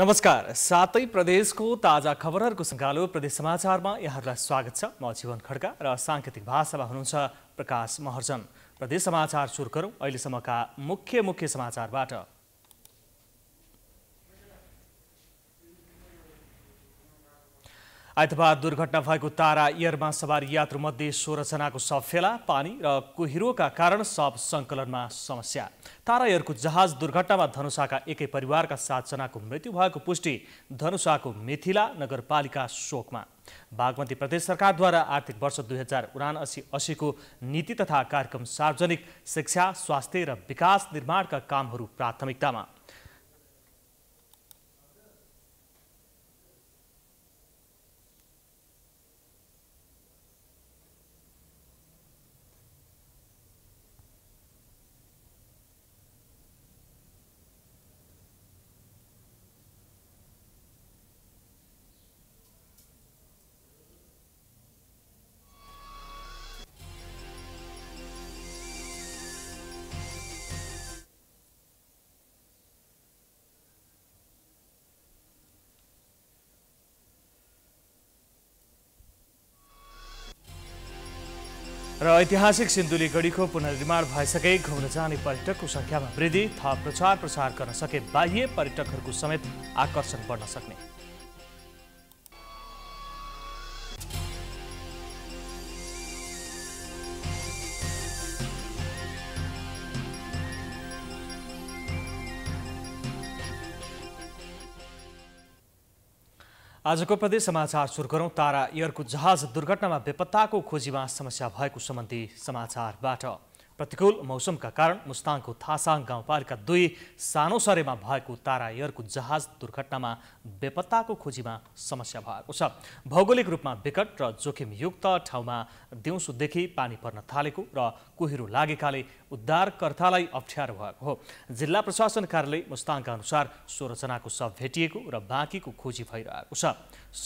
नमस्कार सातै प्रदेशको ताजा खबरहरूको सङ्गालो प्रदेश समाचारमा यहाँहरूलाई स्वागत छ म जीवन खड्का र साङ्केतिक भाषामा हुनुहुन्छ प्रकाश महर्जन प्रदेश समाचार सुरु गरौँ अहिलेसम्मका मुख्य मुख्य समाचारबाट आइतबार दुर्घटना भएको तारा एयरमा सवारी यात्रुमध्ये सोह्रजनाको सब फेला पानी र कुहिरोका कारण सब सङ्कलनमा समस्या तारा एयरको जहाज दुर्घटनामा धनुषाका एकै परिवारका सातजनाको मृत्यु भएको पुष्टि धनुषाको मेथिला नगरपालिका शोकमा बागमती प्रदेश सरकारद्वारा आर्थिक वर्ष दुई हजार उनासी असीको नीति तथा कार्यक्रम सार्वजनिक शिक्षा स्वास्थ्य र विकास निर्माणका कामहरू प्राथमिकतामा र ऐतिहासिक सिन्धुलीगढीको पुनर्निर्माण भइसके घुम्न जाने पर्यटकको संख्यामा वृद्धि थप प्रचार प्रसार गर्न सके बाह्य पर्यटकहरूको समेत आकर्षण बढ्न सक्ने आजको प्रदेश समाचार सुरु गरौँ तारा एयरको जहाज दुर्घटनामा बेपत्ताको खोजीमा समस्या भएको सम्बन्धी समाचारबाट प्रतिकूल मौसमका कारण मुस्ताङको थासाङ गाउँपालिका दुई सानो सरेमा भएको तारा एयरको जहाज दुर्घटनामा बेपत्ताको खोजीमा समस्या भएको छ भौगोलिक रूपमा विकट र जोखिमयुक्त ठाउँमा दिउँसोदेखि पानी पर्न थालेको र कुहिरो लागेकाले उद्धारकर्तालाई अप्ठ्यारो भएको हो जिल्ला प्रशासन कार्यालय मुस्ताङका अनुसार सोह्रजनाको शव भेटिएको र बाँकीको खोजी भइरहेको छ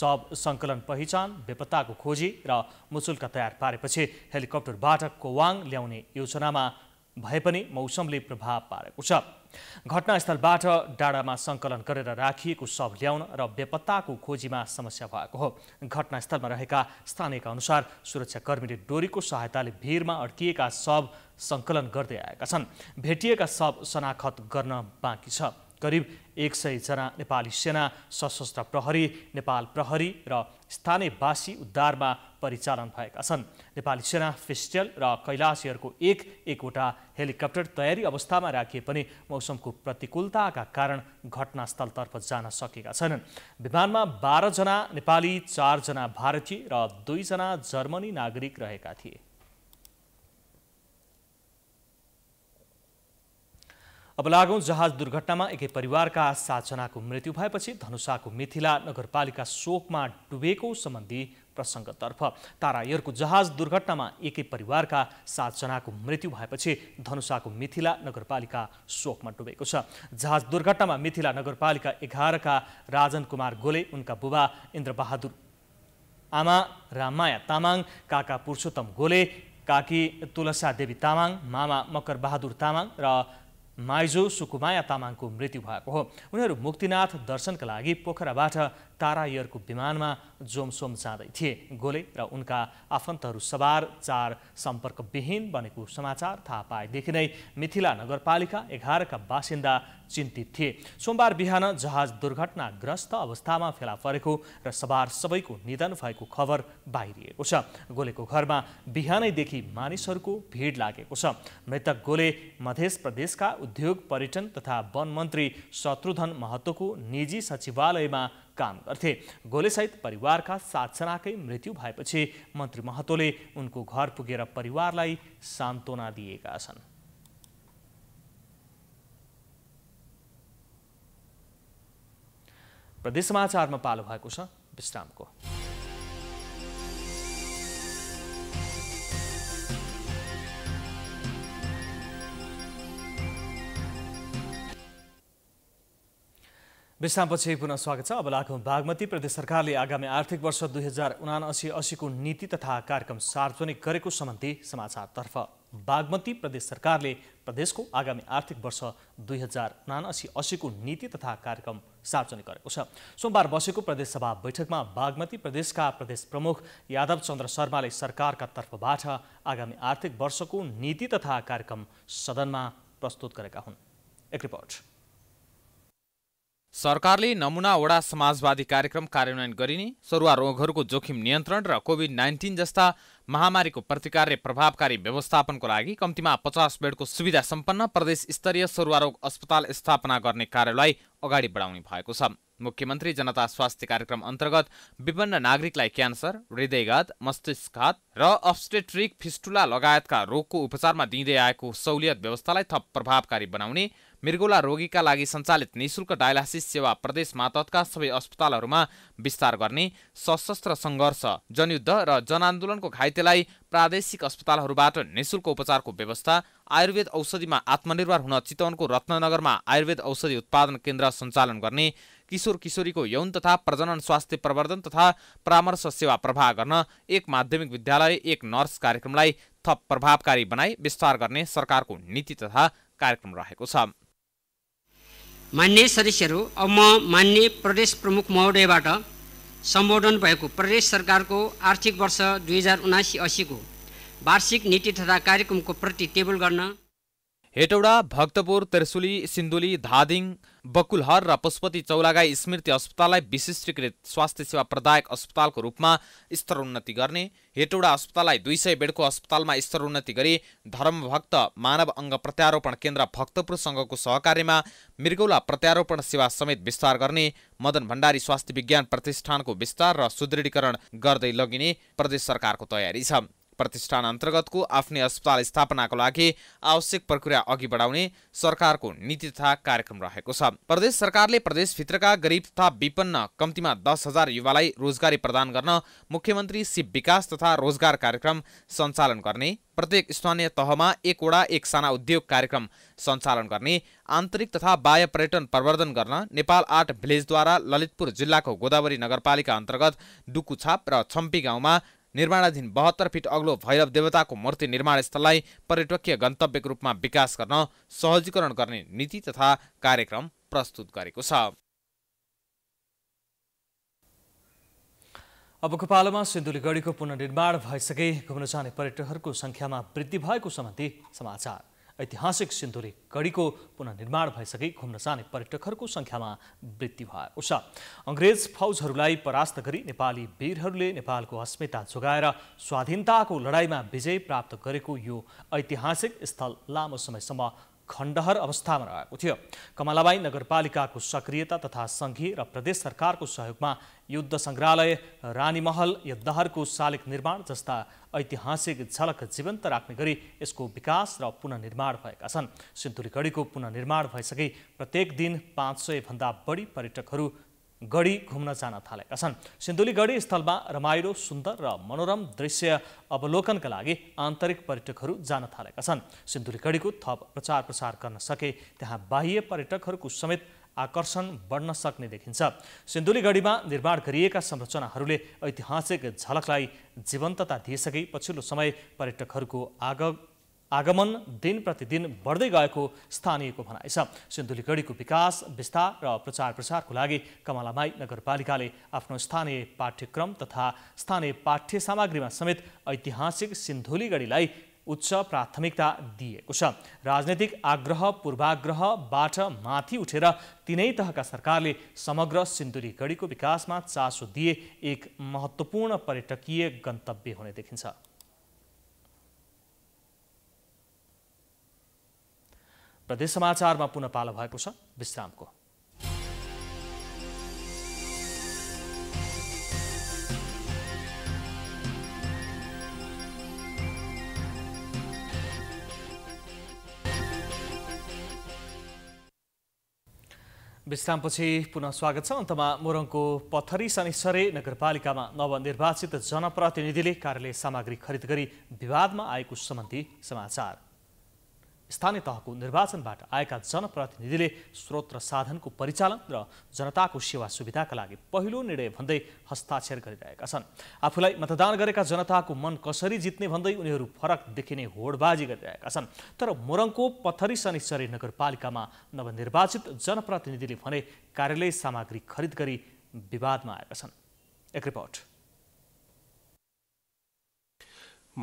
शव सङ्कलन पहिचान बेपत्ताको खोजी र मुचुल्का तयार पारेपछि हेलिकप्टरबाट कोवाङ ल्याउने योजनामा भए पनि मौसमले प्रभाव पारेको छ घटनास्थलबाट डाँडामा सङ्कलन गरेर राखिएको शव ल्याउन र बेपत्ताको खोजीमा समस्या भएको हो घटनास्थलमा रहेका स्थानीयका अनुसार सुरक्षाकर्मीले डोरीको सहायताले भिरमा अड्किएका शव सङ्कलन गर्दै आएका छन् भेटिएका शव शनाखत गर्न बाँकी छ करिब एक सयजना नेपाली सेना सशस्त्र प्रहरी नेपाल प्रहरी र स्थानीयवासी उद्धारमा परिचालन भएका छन् नेपाली सेना फेस्टियल र कैलाशीहरूको एक एकवटा हेलिकप्टर तयारी अवस्थामा राखिए पनि मौसमको प्रतिकूलताका कारण घटनास्थलतर्फ जान सकेका छैनन् विमानमा बाह्रजना नेपाली चारजना भारतीय र दुईजना जर्मनी नागरिक रहेका थिए अब लागौँ जहाज दुर्घटनामा एकै परिवारका सातजनाको मृत्यु भएपछि धनुषाको मिथिला नगरपालिका शोकमा डुबेको सम्बन्धी प्रसङ्गतर्फ तारा एयरको जहाज दुर्घटनामा एकै परिवारका सातजनाको मृत्यु भएपछि धनुषाको मिथिला नगरपालिका शोकमा डुबेको छ जहाज दुर्घटनामा मिथिला नगरपालिका एघारका राजन कुमार गोले उनका बुबा इन्द्रबहादुर आमा राममाया तामाङ काका पुरुषोत्तम गोले काकी तुलसा देवी तामाङ मामा मकर बहादुर तामाङ र माइजो सुकुमाया तामाङको मृत्यु भएको हो उनीहरू मुक्तिनाथ दर्शनका लागि पोखराबाट एयरको विमानमा जोमसोम जाँदै थिए गोले र उनका आफन्तहरू सवार चार सम्पर्कविहीन बनेको समाचार थाहा पाएदेखि नै मिथिला नगरपालिका एघारका बासिन्दा चिन्तित थिए सोमबार बिहान जहाज दुर्घटनाग्रस्त अवस्थामा फेला परेको र सवार सबैको निधन भएको खबर बाहिरिएको छ गोलेको घरमा बिहानैदेखि मानिसहरूको भिड लागेको छ मृतक गोले मध्य प्रदेशका उद्योग पर्यटन तथा वन मन्त्री शत्रुधन महतोको निजी सचिवालयमा काम गर्थे गोलेसहित परिवारका सातजनाकै मृत्यु भएपछि मन्त्री महतोले उनको घर पुगेर परिवारलाई सान्त्वना दिएका छन् प्रदेश समाचारमा पालो भएको छ विश्रामको विश्रामपछि पुनः स्वागत छ अब लागौँ बागमती प्रदेश सरकारले आगामी आर्थिक वर्ष दुई हजार उनासी असीको नीति तथा कार्यक्रम सार्वजनिक गरेको सम्बन्धी समाचारतर्फ बागमती प्रदेश सरकारले प्रदेशको आगामी आर्थिक वर्ष दुई हजार उनासी असीको नीति तथा कार्यक्रम सार्वजनिक गरेको छ सोमबार बसेको प्रदेशसभा बैठकमा बागमती प्रदेशका प्रदेश प्रमुख यादव चन्द्र शर्माले सरकारका तर्फबाट आगामी आर्थिक वर्षको नीति तथा कार्यक्रम सदनमा प्रस्तुत गरेका हुन् एक रिपोर्ट सरकारले नमुना वडा समाजवादी कार्यक्रम कार्यान्वयन गरिने सरुवा रोगहरूको जोखिम नियन्त्रण र कोभिड नाइन्टिन जस्ता महामारीको प्रतिकारले प्रभावकारी व्यवस्थापनको लागि कम्तीमा पचास बेडको सुविधा सम्पन्न प्रदेश स्तरीय सरुवा अस्पताल स्थापना गर्ने कार्यलाई अगाडि बढाउने भएको छ मुख्यमन्त्री जनता स्वास्थ्य कार्यक्रम अन्तर्गत विपन्न नागरिकलाई क्यान्सर हृदयघात मस्तिष्कघात र अब्स्टेट्रिक फिस्टुला लगायतका रोगको उपचारमा दिँदै आएको सहुलियत व्यवस्थालाई थप प्रभावकारी बनाउने मृगुला रोगीका लागि सञ्चालित निशुल्क डायलासिस सेवा प्रदेशमा मातहतका सबै अस्पतालहरूमा विस्तार गर्ने सशस्त्र सङ्घर्ष जनयुद्ध र जनआन्दोलनको घाइतेलाई प्रादेशिक अस्पतालहरूबाट निशुल्क उपचारको व्यवस्था आयुर्वेद औषधिमा आत्मनिर्भर हुन चितवनको रत्ननगरमा आयुर्वेद औषधि उत्पादन केन्द्र सञ्चालन गर्ने किशोर किशोरीको यौन तथा प्रजनन स्वास्थ्य प्रवर्धन तथा परामर्श सेवा प्रवाह गर्न एक माध्यमिक विद्यालय एक नर्स कार्यक्रमलाई थप प्रभावकारी बनाई विस्तार गर्ने सरकारको नीति तथा कार्यक्रम रहेको छ मान्य सदस्यहरू अब म मान्य प्रदेश प्रमुख महोदयबाट सम्बोधन भएको प्रदेश सरकारको आर्थिक वर्ष दुई हजार उनासी असीको वार्षिक नीति तथा कार्यक्रमको प्रति टेबल गर्न हेटौडा भक्तपुर त्रिशुली सिन्धुली धादिङ बकुलहर र पशुपति चौलागाई स्मृति अस्पताललाई विशिष्टीकृत स्वास्थ्य सेवा प्रदायक अस्पतालको रूपमा स्तरोन्नति गर्ने हेटौडा अस्पताललाई दुई सय बेडको अस्पतालमा स्तरोन्नति गरी धर्मभक्त मानव अङ्ग प्रत्यारोपण केन्द्र भक्तपुरसँगको सहकार्यमा मृगौला प्रत्यारोपण सेवा समेत विस्तार गर्ने मदन भण्डारी स्वास्थ्य विज्ञान प्रतिष्ठानको विस्तार र सुदृढीकरण गर्दै लगिने प्रदेश सरकारको तयारी छ प्रतिष्ठान अन्तर्गतको आफ्नै अस्पताल स्थापनाको लागि आवश्यक प्रक्रिया अघि बढाउने सरकारको नीति तथा कार्यक्रम रहेको छ प्रदेश सरकारले प्रदेशभित्रका गरिब तथा विपन्न कम्तीमा दस हजार युवालाई रोजगारी प्रदान गर्न मुख्यमन्त्री शिव विकास तथा रोजगार कार्यक्रम सञ्चालन गर्ने प्रत्येक स्थानीय तहमा एकवटा एक साना उद्योग कार्यक्रम सञ्चालन गर्ने आन्तरिक तथा बाह्य पर्यटन प्रवर्धन गर्न नेपाल आर्ट भिलेजद्वारा ललितपुर जिल्लाको गोदावरी नगरपालिका अन्तर्गत डुकुछाप र छम्पी गाउँमा निर्माणाधीन बहत्तर फिट अग्लो भैरव देवताको मूर्ति निर्माण स्थललाई पर्यटकीय गन्तव्यको रूपमा विकास गर्न सहजीकरण गर्ने नीति तथा कार्यक्रम प्रस्तुत गरेको छ अबको पालोमा सिन्धुलीगढीको पुनर्निर्माण भइसके घुम्न जाने पर्यटकहरूको संख्यामा वृद्धि भएको सम्बन्धी समाचार ऐतिहासिक सिन्धुली कडीको पुनर्निर्माण भइसके घुम्न जाने पर्यटकहरूको सङ्ख्यामा वृद्धि भएको छ अङ्ग्रेज फौजहरूलाई परास्त गरी नेपाली वीरहरूले नेपालको अस्मिता जोगाएर स्वाधीनताको लडाइँमा विजय प्राप्त गरेको यो ऐतिहासिक स्थल लामो समयसम्म खण्डहर अवस्थामा रहेको थियो कमलाबाई नगरपालिकाको सक्रियता तथा सङ्घीय र प्रदेश सरकारको सहयोगमा युद्ध सङ्ग्रहालय रानीमहल यद्धहरको शालिक निर्माण जस्ता ऐतिहासिक झलक जीवन्त राख्ने गरी यसको विकास र पुननिर्माण भएका छन् सिन्धुलीगढीको पुननिर्माण भइसके प्रत्येक दिन पाँच सयभन्दा बढी पर्यटकहरू गढी घुम्न जान थालेका छन् सिन्धुली गढी स्थलमा रमाइलो सुन्दर र मनोरम दृश्य अवलोकनका लागि आन्तरिक पर्यटकहरू जान थालेका छन् सिन्धुली गढीको थप प्रचार प्रसार गर्न सके त्यहाँ बाह्य पर्यटकहरूको समेत आकर्षण बढ्न सक्ने देखिन्छ सिन्धुली गढीमा निर्माण गरिएका संरचनाहरूले ऐतिहासिक झलकलाई जीवन्तता दिइसके पछिल्लो समय पर्यटकहरूको आग आगमन दिन प्रतिदिन बढ्दै गएको स्थानीयको भनाइ छ सिन्धुलीगढीको विकास विस्तार र प्रचार प्रसारको लागि कमलामाई नगरपालिकाले आफ्नो स्थानीय पाठ्यक्रम तथा स्थानीय पाठ्य सामग्रीमा समेत ऐतिहासिक सिन्धुलीगढीलाई उच्च प्राथमिकता दिएको छ राजनैतिक आग्रह पूर्वाग्रहबाट माथि उठेर तिनै तहका सरकारले समग्र सिन्धुलीगढीको विकासमा चासो दिए एक महत्त्वपूर्ण पर्यटकीय गन्तव्य हुने देखिन्छ प्रदेश समाचारमा पुनः पालो भएको छ विश्रामको विश्रामपछि पुनः स्वागत छ अन्तमा मोरङको पथरी शनिश्चरे नगरपालिकामा नवनिर्वाचित जनप्रतिनिधिले कार्यालय सामग्री खरिद गरी विवादमा आएको सम्बन्धी समाचार स्थानीय तहको निर्वाचनबाट आएका जनप्रतिनिधिले स्रोत र साधनको परिचालन र जनताको सेवा सुविधाका लागि पहिलो निर्णय भन्दै हस्ताक्षर गरिरहेका छन् आफूलाई मतदान गरेका जनताको मन कसरी जित्ने भन्दै उनीहरू फरक देखिने होडबाजी गरिरहेका छन् तर मोरङको पथरी शनिश्चरी नगरपालिकामा नवनिर्वाचित जनप्रतिनिधिले भने कार्यालय सामग्री खरिद गरी विवादमा आएका छन् एक रिपोर्ट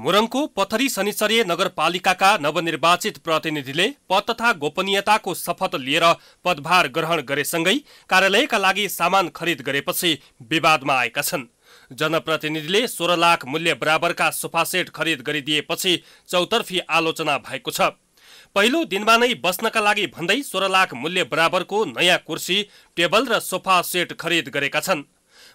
मुरङको पथरी शनिचर्य नगरपालिकाका नवनिर्वाचित प्रतिनिधिले पद तथा गोपनीयताको शपथ लिएर पदभार ग्रहण गरेसँगै कार्यालयका लागि सामान खरिद गरेपछि विवादमा आएका छन् जनप्रतिनिधिले सोह्र लाख मूल्य बराबरका सोफासेट खरिद गरिदिएपछि चौतर्फी आलोचना भएको छ पहिलो दिनमा नै बस्नका लागि भन्दै सोह्र लाख मूल्य बराबरको नयाँ कुर्सी टेबल र सोफा सेट खरिद गरेका छन्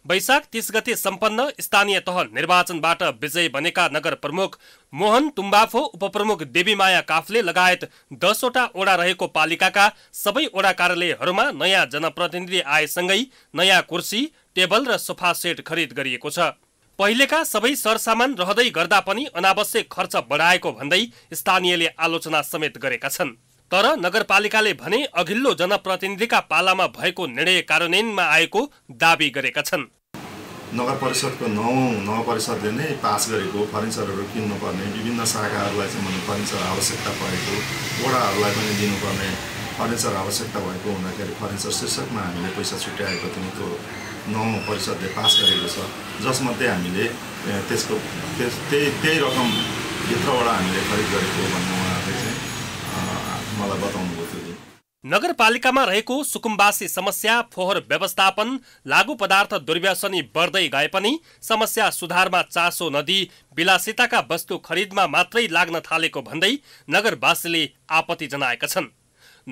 वैशाख तीस गते सम्पन्न स्थानीय तह निर्वाचनबाट विजयी बनेका नगर प्रमुख मोहन तुम्बाफो उपप्रमुख देवीमाया काफले लगायत दसवटा ओडा रहेको पालिकाका सबै ओडा कार्यालयहरूमा नयाँ जनप्रतिनिधि आएसँगै नयाँ कुर्सी टेबल र सोफा सेट खरिद गरिएको छ पहिलेका सबै सरसामान रहँदै गर्दा पनि अनावश्यक खर्च बढाएको भन्दै स्थानीयले आलोचना समेत गरेका छन् तर नगरपालिकाले भने अघिल्लो जनप्रतिनिधिका पालामा भएको निर्णय कार्यान्वयनमा आएको दावी गरेका छन् नगर परिषदको नौ नगर परिषदले नै पास गरेको फर्निचरहरू किन्नुपर्ने विभिन्न शाखाहरूलाई चाहिँ मैले फर्निचर आवश्यकता परेको वडाहरूलाई पनि दिनुपर्ने फर्निचर आवश्यकता भएको हुँदाखेरि फर्निचर शीर्षकमा हामीले पैसा छुट्याएको थियौँ त्यो नौ परिषदले पास गरेको छ जसमध्ये हामीले त्यसको त्यस त्यही त्यही रकमभित्रबाट हामीले खरिद गरेको भन्नु मलाई नगरपालिकामा रहेको सुकुम्बासी समस्या फोहोर व्यवस्थापन लागु पदार्थ दुर्व्यसनी बढ्दै गए पनि समस्या सुधारमा चासो नदी विलासिताका वस्तु खरिदमा मात्रै लाग्न थालेको भन्दै नगरवासीले आपत्ति जनाएका छन्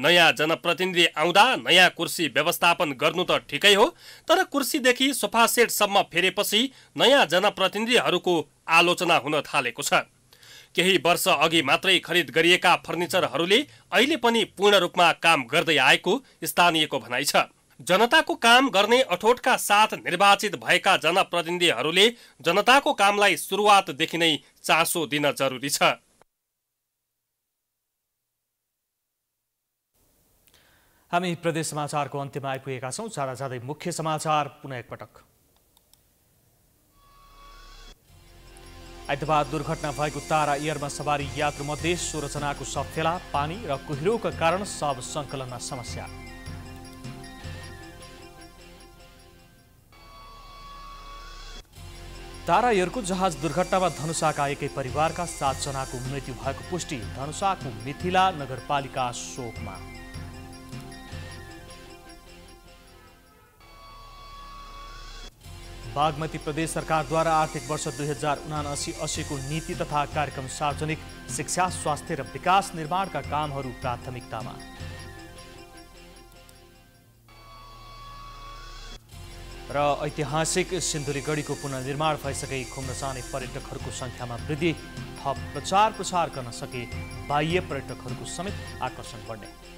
नयाँ जनप्रतिनिधि आउँदा नयाँ कुर्सी व्यवस्थापन गर्नु त ठिकै हो तर कुर्सीदेखि सोफा सेटसम्म फेरेपछि नयाँ जनप्रतिनिधिहरूको आलोचना हुन थालेको छ केही वर्ष अघि मात्रै खरिद गरिएका फर्निचरहरूले अहिले पनि पूर्ण रूपमा काम गर्दै आएको स्थानीयको भनाइ छ जनताको काम गर्ने अठोटका साथ निर्वाचित भएका जनप्रतिनिधिहरूले जनताको कामलाई सुरुवातदेखि नै चासो दिन जरुरी छ हामी प्रदेश समाचारको अन्त्यमा आइपुगेका छौँ जाँदा जाँदै मुख्य समाचार पुनः एकपटक आइतबार दुर्घटना भएको तारा एयरमा सवारी यात्रुमध्ये सोह्रजनाको सफेला पानी र कुहिरोका कारण सब सङ्कलनमा समस्या तारा एयरको जहाज दुर्घटनामा धनुषाका एकै परिवारका सातजनाको मृत्यु भएको पुष्टि धनुषाको मिथिला नगरपालिका शोकमा बागमती प्रदेश सरकारद्वारा आर्थिक वर्ष दुई हजार उनासी असीको नीति तथा कार्यक्रम सार्वजनिक शिक्षा स्वास्थ्य र विकास निर्माणका कामहरू प्राथमिकतामा र ऐतिहासिक सिन्धुलीगढीको पुनर्निर्माण भइसके खुम्न चाहने पर्यटकहरूको सङ्ख्यामा वृद्धि थप प्रचार प्रसार गर्न सके बाह्य पर्यटकहरूको समेत आकर्षण बढ्ने